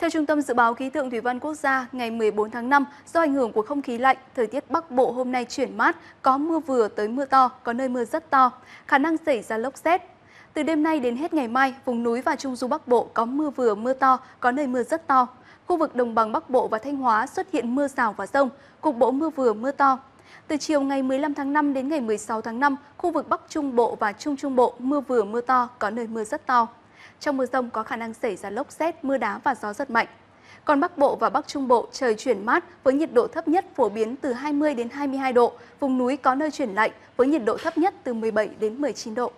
Theo Trung tâm Dự báo Khí tượng Thủy văn Quốc gia, ngày 14 tháng 5, do ảnh hưởng của không khí lạnh, thời tiết Bắc Bộ hôm nay chuyển mát, có mưa vừa tới mưa to, có nơi mưa rất to, khả năng xảy ra lốc xét. Từ đêm nay đến hết ngày mai, vùng núi và Trung Du Bắc Bộ có mưa vừa mưa to, có nơi mưa rất to. Khu vực Đồng bằng Bắc Bộ và Thanh Hóa xuất hiện mưa rào và rông, cục bộ mưa vừa mưa to, từ chiều ngày 15 tháng 5 đến ngày 16 tháng 5, khu vực Bắc Trung Bộ và Trung Trung Bộ mưa vừa mưa to, có nơi mưa rất to. Trong mưa rông có khả năng xảy ra lốc xét, mưa đá và gió rất mạnh. Còn Bắc Bộ và Bắc Trung Bộ trời chuyển mát với nhiệt độ thấp nhất phổ biến từ 20 đến 22 độ, vùng núi có nơi chuyển lạnh với nhiệt độ thấp nhất từ 17 đến 19 độ.